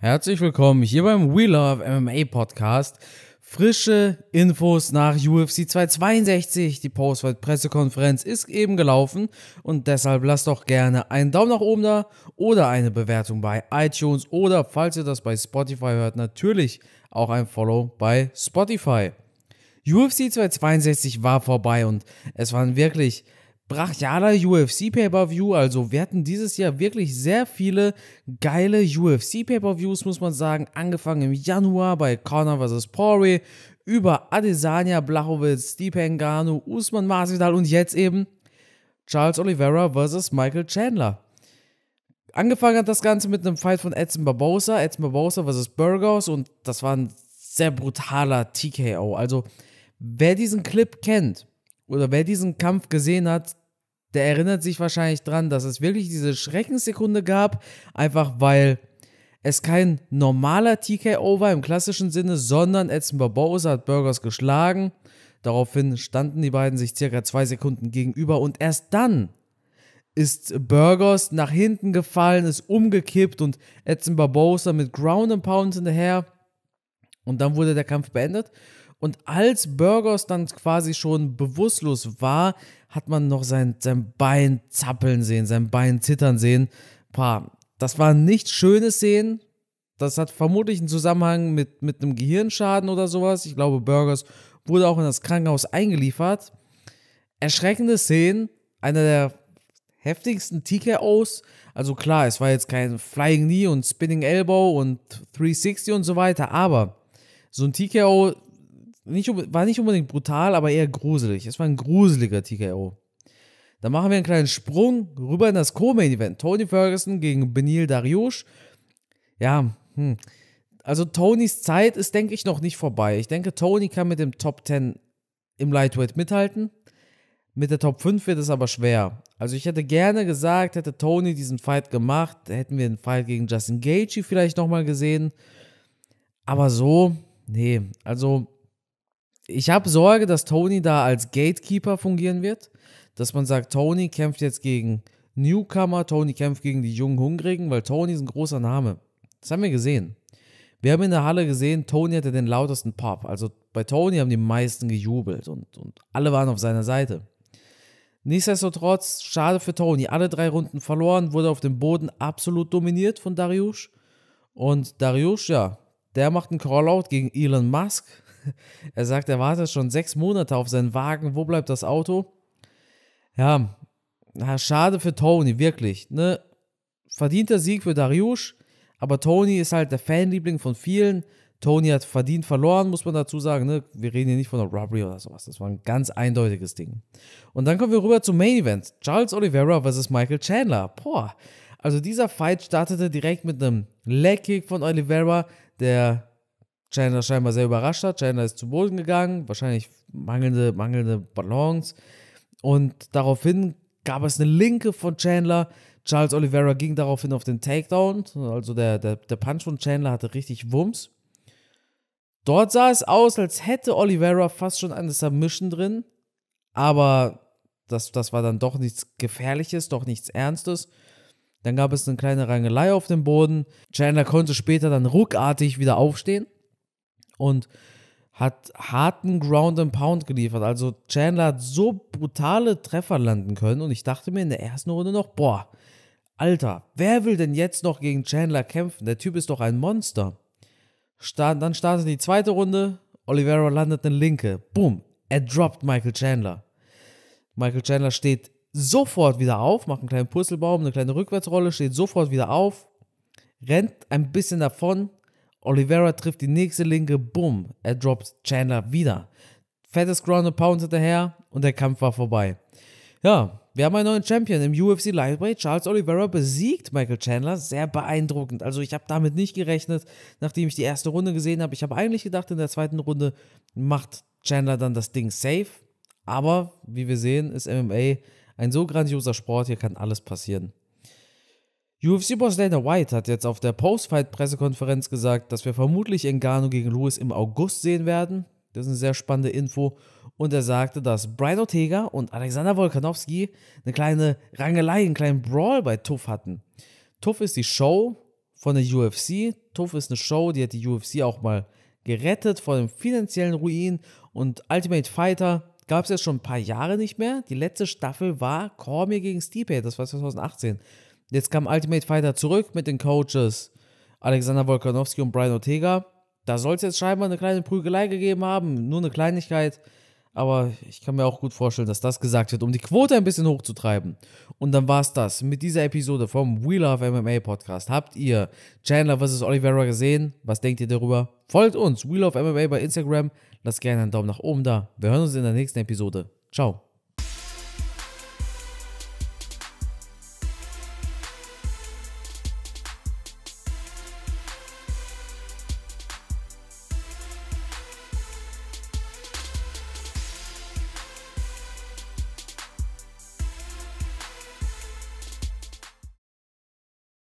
Herzlich willkommen hier beim We Love MMA Podcast. Frische Infos nach UFC 262. Die Postfight-Pressekonferenz ist eben gelaufen und deshalb lasst doch gerne einen Daumen nach oben da oder eine Bewertung bei iTunes oder falls ihr das bei Spotify hört, natürlich auch ein Follow bei Spotify. UFC 262 war vorbei und es waren wirklich brachialer UFC Pay-per-View. Also wir hatten dieses Jahr wirklich sehr viele geile UFC Pay-per-Views, muss man sagen. Angefangen im Januar bei Conor vs. Pori, über Adesanya, Blachowitz, Stipe Ngannou, Usman Masvidal und jetzt eben Charles Oliveira vs. Michael Chandler. Angefangen hat das Ganze mit einem Fight von Edson Barbosa, Edson Barbosa vs. Burgos und das war ein sehr brutaler TKO. Also wer diesen Clip kennt, oder wer diesen Kampf gesehen hat, der erinnert sich wahrscheinlich dran, dass es wirklich diese Schreckenssekunde gab, einfach weil es kein normaler TKO war im klassischen Sinne, sondern Edson Barbosa hat Burgers geschlagen. Daraufhin standen die beiden sich circa zwei Sekunden gegenüber und erst dann ist Burgers nach hinten gefallen, ist umgekippt und Edson Barbosa mit Ground and Pound hinterher. Und dann wurde der Kampf beendet. Und als Burgos dann quasi schon bewusstlos war, hat man noch sein, sein Bein zappeln sehen, sein Bein zittern sehen. Pah, das war nicht schönes Sehen. Das hat vermutlich einen Zusammenhang mit, mit einem Gehirnschaden oder sowas. Ich glaube, Burgers wurde auch in das Krankenhaus eingeliefert. Erschreckende Szenen, einer der heftigsten TKOs. Also klar, es war jetzt kein Flying Knee und Spinning Elbow und 360 und so weiter, aber so ein TKO nicht, war nicht unbedingt brutal, aber eher gruselig. Es war ein gruseliger TKO. Dann machen wir einen kleinen Sprung rüber in das Co-Main-Event. Tony Ferguson gegen Benil Dariush. Ja, hm. also Tonys Zeit ist, denke ich, noch nicht vorbei. Ich denke, Tony kann mit dem Top 10 im Lightweight mithalten. Mit der Top 5 wird es aber schwer. Also ich hätte gerne gesagt, hätte Tony diesen Fight gemacht, hätten wir den Fight gegen Justin Gaethje vielleicht nochmal gesehen. Aber so, nee, also ich habe Sorge, dass Tony da als Gatekeeper fungieren wird, dass man sagt, Tony kämpft jetzt gegen Newcomer, Tony kämpft gegen die jungen Hungrigen, weil Tony ist ein großer Name. Das haben wir gesehen. Wir haben in der Halle gesehen, Tony hatte den lautesten Pop. Also bei Tony haben die meisten gejubelt und, und alle waren auf seiner Seite. Nichtsdestotrotz, schade für Tony. Alle drei Runden verloren, wurde auf dem Boden absolut dominiert von Dariush. Und Dariush, ja, der macht einen Callout gegen Elon Musk. er sagt, er wartet schon sechs Monate auf seinen Wagen. Wo bleibt das Auto? Ja, schade für Tony, wirklich. Ne? Verdienter Sieg für Dariush, aber Tony ist halt der Fanliebling von vielen. Tony hat verdient verloren, muss man dazu sagen. Ne? Wir reden hier nicht von einer Robbery oder sowas. Das war ein ganz eindeutiges Ding. Und dann kommen wir rüber zum Main Event. Charles Oliveira versus Michael Chandler. Boah. Also dieser Fight startete direkt mit einem Leg Kick von Oliveira, der Chandler scheinbar sehr überrascht hat. Chandler ist zu Boden gegangen, wahrscheinlich mangelnde, mangelnde Balance. Und daraufhin gab es eine Linke von Chandler. Charles Oliveira ging daraufhin auf den Takedown. Also der, der, der Punch von Chandler hatte richtig Wumms. Dort sah es aus, als hätte Oliveira fast schon eine Submission drin. Aber das, das war dann doch nichts Gefährliches, doch nichts Ernstes. Dann gab es eine kleine Rangelei auf dem Boden. Chandler konnte später dann ruckartig wieder aufstehen und hat harten Ground and Pound geliefert. Also Chandler hat so brutale Treffer landen können und ich dachte mir in der ersten Runde noch, boah, Alter, wer will denn jetzt noch gegen Chandler kämpfen? Der Typ ist doch ein Monster. Start, dann startet die zweite Runde, Oliveira landet eine Linke, boom, er droppt Michael Chandler. Michael Chandler steht sofort wieder auf, macht einen kleinen Purzelbaum, eine kleine Rückwärtsrolle, steht sofort wieder auf, rennt ein bisschen davon, Oliveira trifft die nächste linke, bumm, er droppt Chandler wieder. Fettes Ground and Pound hinterher und der Kampf war vorbei. Ja, wir haben einen neuen Champion im UFC Lightweight. Charles Oliveira besiegt Michael Chandler. Sehr beeindruckend. Also ich habe damit nicht gerechnet, nachdem ich die erste Runde gesehen habe. Ich habe eigentlich gedacht, in der zweiten Runde macht Chandler dann das Ding safe. Aber wie wir sehen, ist MMA ein so grandioser Sport, hier kann alles passieren. UFC-Boss Dana White hat jetzt auf der Post-Fight-Pressekonferenz gesagt, dass wir vermutlich Engano gegen Lewis im August sehen werden. Das ist eine sehr spannende Info. Und er sagte, dass Brian Ortega und Alexander Wolkanowski eine kleine Rangelei, einen kleinen Brawl bei TUFF hatten. TUFF ist die Show von der UFC. TUFF ist eine Show, die hat die UFC auch mal gerettet vor dem finanziellen Ruin. Und Ultimate Fighter gab es jetzt schon ein paar Jahre nicht mehr. Die letzte Staffel war Cormier gegen Stipe, das war 2018. Jetzt kam Ultimate Fighter zurück mit den Coaches Alexander Wolkanowski und Brian Ortega. Da soll es jetzt scheinbar eine kleine Prügelei gegeben haben, nur eine Kleinigkeit. Aber ich kann mir auch gut vorstellen, dass das gesagt wird, um die Quote ein bisschen hochzutreiben. Und dann war es das mit dieser Episode vom We Love MMA Podcast. Habt ihr Chandler vs. Oliveira gesehen? Was denkt ihr darüber? Folgt uns, We Love MMA bei Instagram. Lasst gerne einen Daumen nach oben da. Wir hören uns in der nächsten Episode. Ciao.